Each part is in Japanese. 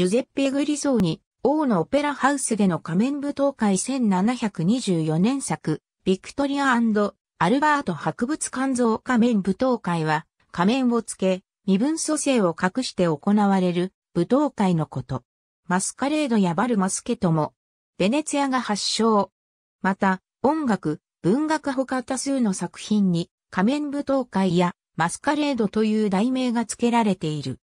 ジュゼッペ・グリソーに、王のオペラハウスでの仮面舞踏会1724年作、ビクトリアアルバート博物館像仮面舞踏会は、仮面をつけ、身分蘇生を隠して行われる舞踏会のこと。マスカレードやバルマスケとも、ベネツィアが発祥。また、音楽、文学他多数の作品に仮面舞踏会やマスカレードという題名が付けられている。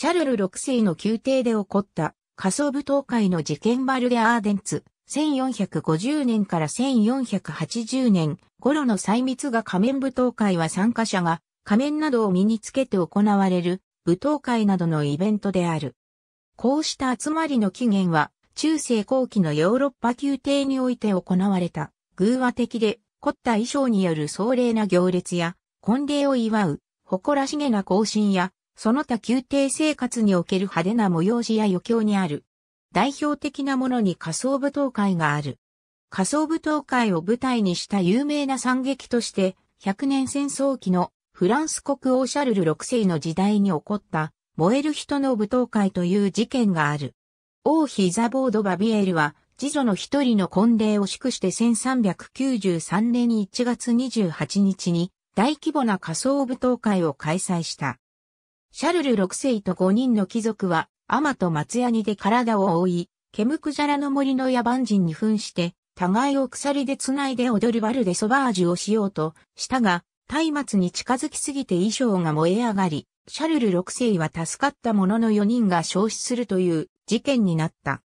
シャルル6世の宮廷で起こった、仮想舞踏会の事件バルデ・アーデンツ、1450年から1480年頃の細密画仮面舞踏会は参加者が仮面などを身につけて行われる舞踏会などのイベントである。こうした集まりの起源は中世後期のヨーロッパ宮廷において行われた偶話的で凝った衣装による壮麗な行列や婚礼を祝う誇らしげな行進やその他宮廷生活における派手な催しや余興にある。代表的なものに仮想舞踏会がある。仮想舞踏会を舞台にした有名な惨劇として、100年戦争期のフランス国王シャルル6世の時代に起こった燃える人の舞踏会という事件がある。王妃ザボード・バビエルは、次女の一人の婚礼を祝して1393年1月28日に大規模な仮想舞踏会を開催した。シャルル6世と5人の貴族は、アマと松ヤニで体を覆い、ケムクジャラの森の野蛮人に扮して、互いを鎖で繋いで踊るバルでソバージュをしようとしたが、松明に近づきすぎて衣装が燃え上がり、シャルル6世は助かったものの4人が消失するという事件になった。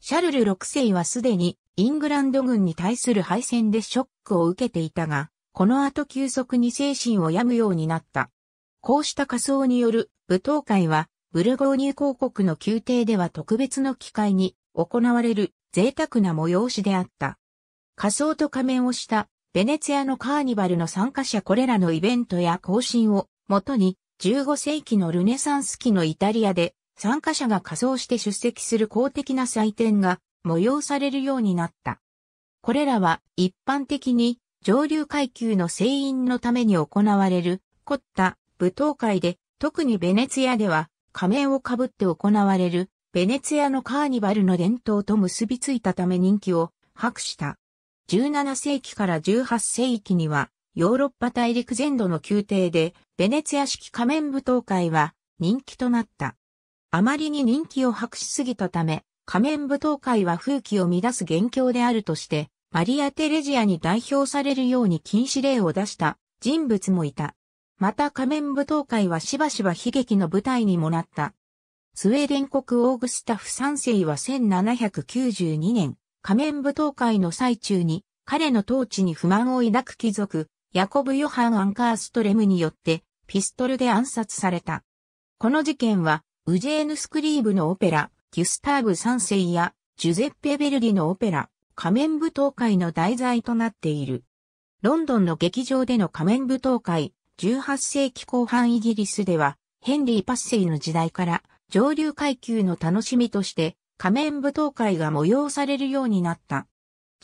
シャルル6世はすでにイングランド軍に対する敗戦でショックを受けていたが、この後急速に精神を病むようになった。こうした仮装による舞踏会は、ブルゴーニュ公国の宮廷では特別の機会に行われる贅沢な催しであった。仮装と仮面をしたベネツィアのカーニバルの参加者これらのイベントや行進をもとに15世紀のルネサンス期のイタリアで参加者が仮装して出席する公的な祭典が催されるようになった。これらは一般的に上流階級の船員のために行われる凝った舞踏会で、特にベネツィアでは、仮面をかぶって行われる、ベネツィアのカーニバルの伝統と結びついたため人気を博した。17世紀から18世紀には、ヨーロッパ大陸全土の宮廷で、ベネツィア式仮面舞踏会は人気となった。あまりに人気を博しすぎたため、仮面舞踏会は風紀を乱す元凶であるとして、マリア・テレジアに代表されるように禁止令を出した人物もいた。また仮面舞踏会はしばしば悲劇の舞台にもなった。スウェーデン国オーグスタフ3世は1792年、仮面舞踏会の最中に、彼の統治に不満を抱く貴族、ヤコブ・ヨハン・アンカーストレムによって、ピストルで暗殺された。この事件は、ウジェーヌ・スクリーブのオペラ、ギュスターブ3世や、ジュゼッペ・ベルリのオペラ、仮面舞踏会の題材となっている。ロンドンの劇場での仮面舞踏会、18世紀後半イギリスでは、ヘンリー・パッセイの時代から、上流階級の楽しみとして、仮面舞踏会が催されるようになった。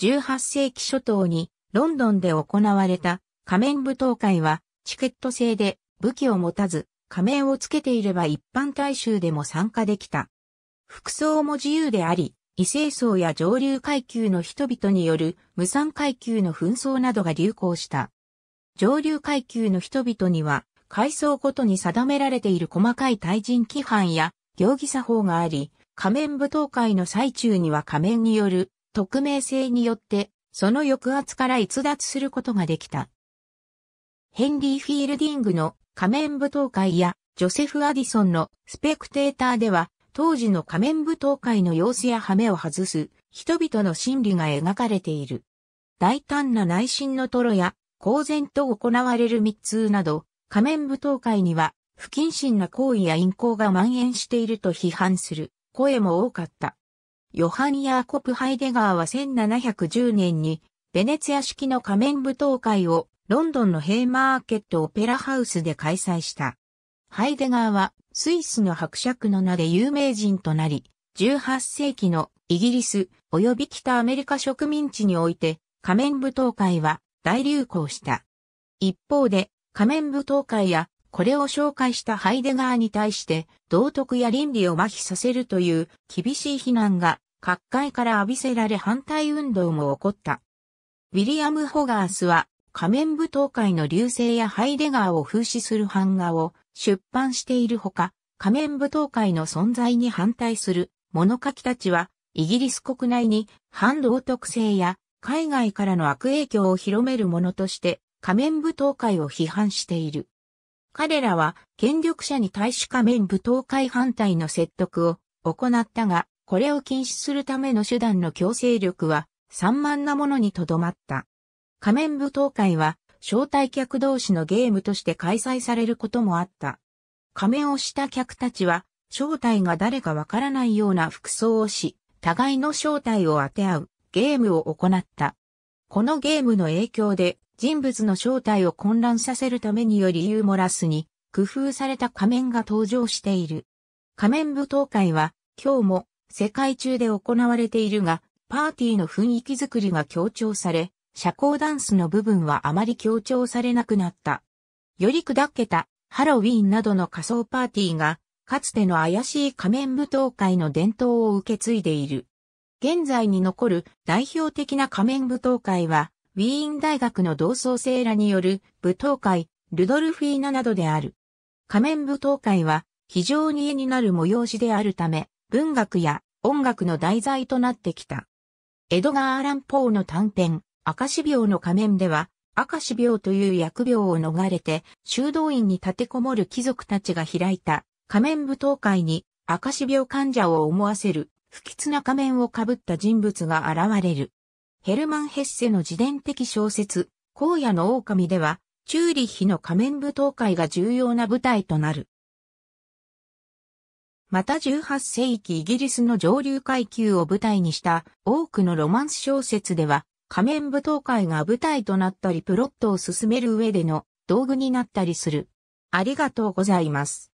18世紀初頭に、ロンドンで行われた仮面舞踏会は、チケット制で武器を持たず、仮面をつけていれば一般大衆でも参加できた。服装も自由であり、異性層や上流階級の人々による無産階級の紛争などが流行した。上流階級の人々には、階層ごとに定められている細かい対人規範や行儀作法があり、仮面舞踏会の最中には仮面による匿名性によって、その抑圧から逸脱することができた。ヘンリー・フィールディングの仮面舞踏会やジョセフ・アディソンのスペクテーターでは、当時の仮面舞踏会の様子や羽目を外す人々の心理が描かれている。大胆な内心のトロや公然と行われる密通など、仮面舞踏会には不謹慎な行為や淫行が蔓延していると批判する声も多かった。ヨハン・ヤーコプ・ハイデガーは1710年にベネツヤ式の仮面舞踏会をロンドンのヘイマーケットオペラハウスで開催した。ハイデガーはスイスの伯爵の名で有名人となり、18世紀のイギリス及び北アメリカ植民地において仮面舞踏会は大流行した。一方で、仮面舞踏会や、これを紹介したハイデガーに対して、道徳や倫理を麻痺させるという厳しい非難が、各界から浴びせられ反対運動も起こった。ウィリアム・ホガースは、仮面舞踏会の流星やハイデガーを風刺する版画を出版しているほか、仮面舞踏会の存在に反対する物書きたちは、イギリス国内に反道徳性や海外からの悪影響を広めるものとして仮面舞踏会を批判している。彼らは権力者に対し仮面舞踏会反対の説得を行ったが、これを禁止するための手段の強制力は散漫なものにとどまった。仮面舞踏会は招待客同士のゲームとして開催されることもあった。仮面をした客たちは、正体が誰かわからないような服装をし、互いの正体を当て合う。ゲームを行った。このゲームの影響で人物の正体を混乱させるためによりユーモラスに工夫された仮面が登場している。仮面舞踏会は今日も世界中で行われているが、パーティーの雰囲気づくりが強調され、社交ダンスの部分はあまり強調されなくなった。より砕けたハロウィーンなどの仮想パーティーが、かつての怪しい仮面舞踏会の伝統を受け継いでいる。現在に残る代表的な仮面舞踏会は、ウィーン大学の同窓生らによる舞踏会、ルドルフィーナなどである。仮面舞踏会は非常に絵になる催しであるため、文学や音楽の題材となってきた。エドガー・アラン・ポーの短編、赤死病の仮面では、赤死病という疫病を逃れて、修道院に立てこもる貴族たちが開いた仮面舞踏会に赤死病患者を思わせる不吉な仮面をかぶった人物が現れる。ヘルマン・ヘッセの自伝的小説、荒野の狼では、チューリッヒの仮面舞踏会が重要な舞台となる。また18世紀イギリスの上流階級を舞台にした多くのロマンス小説では、仮面舞踏会が舞台となったりプロットを進める上での道具になったりする。ありがとうございます。